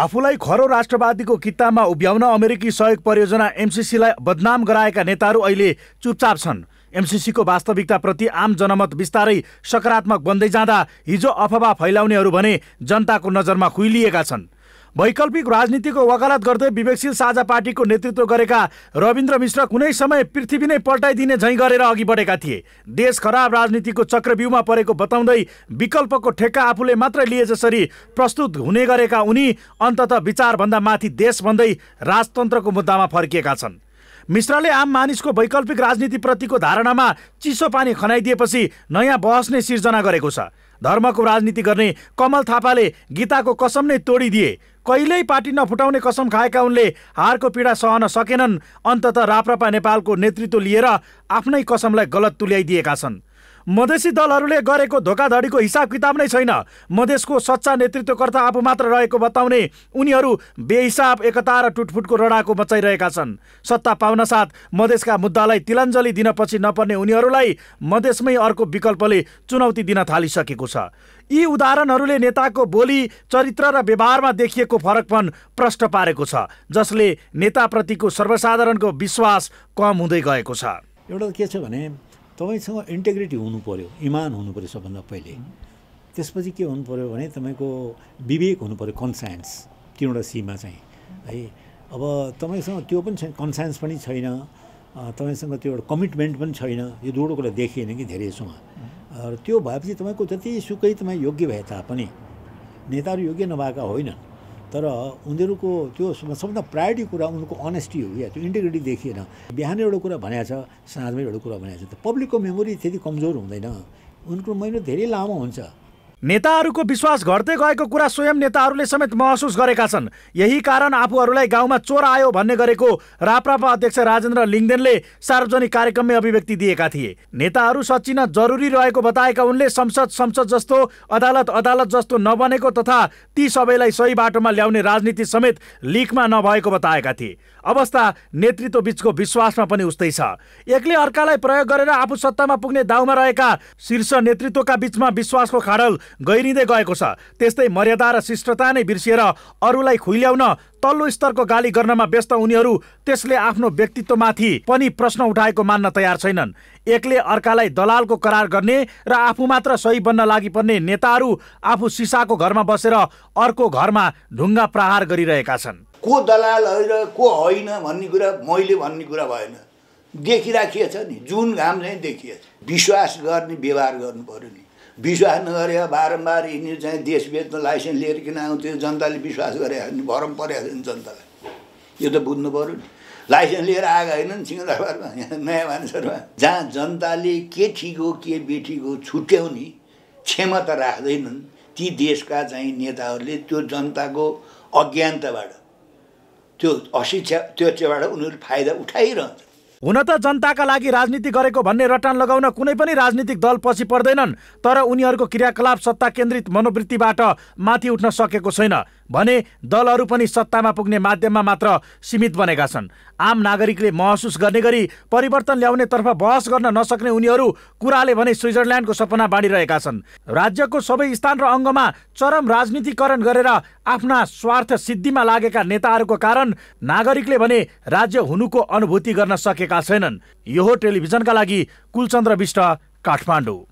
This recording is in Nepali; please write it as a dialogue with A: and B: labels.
A: आफूलाई खरो राष्ट्रवादीको किताबमा उभ्याउन अमेरिकी सहयोग परियोजना एमसिसीलाई बदनाम गराएका नेताहरू अहिले चुपचाप छन् एमसिसीको वास्तविकताप्रति आम जनमत बिस्तारै सकारात्मक बन्दै जाँदा हिजो अफवा फैलाउनेहरू भने जनताको नजरमा खुइलिएका छन् वैकल्पिक राजनीतिको वकालत गर्दै विवेकशील साझा पार्टीको नेतृत्व गरेका रविन्द्र मिश्र कुनै समय पृथ्वी नै पल्टाइदिने झैँ गरेर अघि बढेका थिए देश खराब राजनीतिको चक्रव्यूहमा परेको बताउँदै विकल्पको ठेक्का आफूले मात्र लिए जसरी प्रस्तुत हुने गरेका उनी अन्तत विचारभन्दा माथि देश भन्दै राजतन्त्रको मुद्दामा फर्किएका छन् मिश्रले आम मानिसको वैकल्पिक राजनीतिप्रतिको धारणामा चिसो पानी खनाइदिएपछि नयाँ बहस नै सिर्जना गरेको छ धर्मको राजनीति गर्ने कमल थापाले गीताको कसम नै तोडिदिए कहिल्यै पार्टी नफुटाउने कसम खाएका उनले हारको पीडा सहन सकेनन् अन्तत राप्रपा नेपालको नेतृत्व लिएर आफ्नै कसमलाई गलत तुल्याइदिएका छन् मधेसी दलहरूले गरेको धोकाधडीको हिसाब किताब नै छैन मधेसको सच्चा नेतृत्वकर्ता आफू मात्र रहेको बताउने उनीहरू बेहिसाब एकता र टुटफुटको रडाको बचाइरहेका छन् सत्ता पाउन साथ मधेसका मुद्दालाई तिलाञ्जली दिनपछि नपर्ने उनीहरूलाई मधेसमै अर्को विकल्पले चुनौती दिन थालिसकेको छ यी उदाहरणहरूले नेताको बोली चरित्र र व्यवहारमा देखिएको फरकपन प्रष्ट पारेको छ जसले नेताप्रतिको
B: सर्वसाधारणको विश्वास कम हुँदै गएको छ एउटा के छ भने तपाईँसँग इन्टेग्रिटी हुनु पऱ्यो इमान हुनु पऱ्यो सबभन्दा पहिले त्यसपछि के हुनु पऱ्यो भने तपाईँको विवेक हुनु पऱ्यो कन्सायन्स तिनवटा सीमा चाहिँ है अब तपाईँसँग त्यो पनि छैन कन्सायन्स पनि छैन तपाईँसँग त्यो एउटा कमिटमेन्ट पनि छैन यो दुवटा कुरा देखिएन कि धेरैसँग र त्यो भएपछि तपाईँको जतिसुकै तपाईँ योग्य भए तापनि नेताहरू योग्य नभएका होइनन् तर उनीहरूको त्यो सबभन्दा प्रायोरिटी कुरा उनीहरूको अनेस्टी हो या त्यो इन्टिग्रिटी देखिएन बिहान एउटा कुरा भनेको छ साँझमा एउटा कुरा भनेको छ त पब्लिकको मेमोरी त्यति कमजोर हुँदैन उनको महिना धेरै लामो हुन्छ नेताहरूको विश्वास घट्दै गएको कुरा स्वयं
A: नेताहरूले समेत महसुस गरेका छन् यही कारण आफूहरूलाई गाउँमा चोर आयो भन्ने गरेको राप्रापा अध्यक्ष राजेन्द्र लिङ्गदेनले सार्वजनिक कार्यक्रममै अभिव्यक्ति दिएका थिए नेताहरू सचिन जरुरी रहेको बताएका उनले संसद संसद जस्तो अदालत अदालत जस्तो नबनेको तथा ती सबैलाई सही बाटोमा ल्याउने राजनीति समेत लिकमा नभएको बताएका थिए अवस्था नेतृत्व बीचको विश्वासमा पनि उस्तै छ एकले अर्कालाई प्रयोग गरेर आफू सत्तामा पुग्ने दाउमा रहेका शीर्ष नेतृत्वका बिचमा विश्वासको खाडल गहिरिँदै गएको छ त्यस्तै मर्यादा र शिष्टता नै बिर्सिएर अरूलाई खुइल्याउन तल्लो स्तरको गाली गर्नमा व्यस्त उनीहरू त्यसले आफ्नो व्यक्तित्वमाथि पनि प्रश्न उठाएको मान्न तयार छैनन् एकले अर्कालाई दलालको करार गर्ने र आफू मात्र सही बन्न लागि पर्ने नेताहरू आफू सिसाको घरमा बसेर अर्को घरमा ढुङ्गा प्रहार गरिरहेका छन्
C: को दलाल होइन को होइन भन्ने कुरा मैले भन्ने कुरा भएन देखिराखिएछ नि जुन घाम चाहिँ देखिएछ विश्वास गर्ने व्यवहार गर्नु पऱ्यो नि विश्वास नगरे बारम्बार यिनीहरू चाहिँ देश बेच्न लाइसेन्स लिएर किन आउँथ्यो जनताले विश्वास गरे भरम परेको छ नि जनतालाई यो त बुझ्नु पऱ्यो नि लाइसेन्स लिएर आएको होइन नि यहाँ नयाँ मानिसहरूमा जहाँ जनताले के ठिक हो के बेठिक हो छुट्याउने क्षमता राख्दैनन् ती देशका चाहिँ नेताहरूले त्यो जनताको अज्ञानताबाट त्यो अशिक्षा त्यो त्योबाट उनीहरू फाइदा उठाइरहन्छ
A: हुन त जनताका लागि राजनीति गरेको भन्ने रटान लगाउन कुनै पनि राजनीतिक दल पछि पर्दैनन् तर उनीहरूको क्रियाकलाप सत्ता केन्द्रित मनोवृत्तिबाट माथि उठ्न सकेको छैन भने दलहरू पनि सत्तामा पुग्ने माध्यममा मात्र सीमित बनेका छन् आम नागरिकले महसुस गर्ने गरी परिवर्तन ल्याउनेतर्फ बहस गर्न नसक्ने उनीहरू कुराले भने स्विजरल्यान्डको सपना बाँडिरहेका छन् राज्यको सबै स्थान र अङ्गमा चरम राजनीतिकरण गरेर आफ्ना स्वार्थ सिद्धिमा लागेका नेताहरूको कारण नागरिकले भने राज्य हुनुको अनुभूति गर्न सकेका छैनन् यो टेलिभिजनका लागि कुलचन्द्र विष्ट काठमाडौँ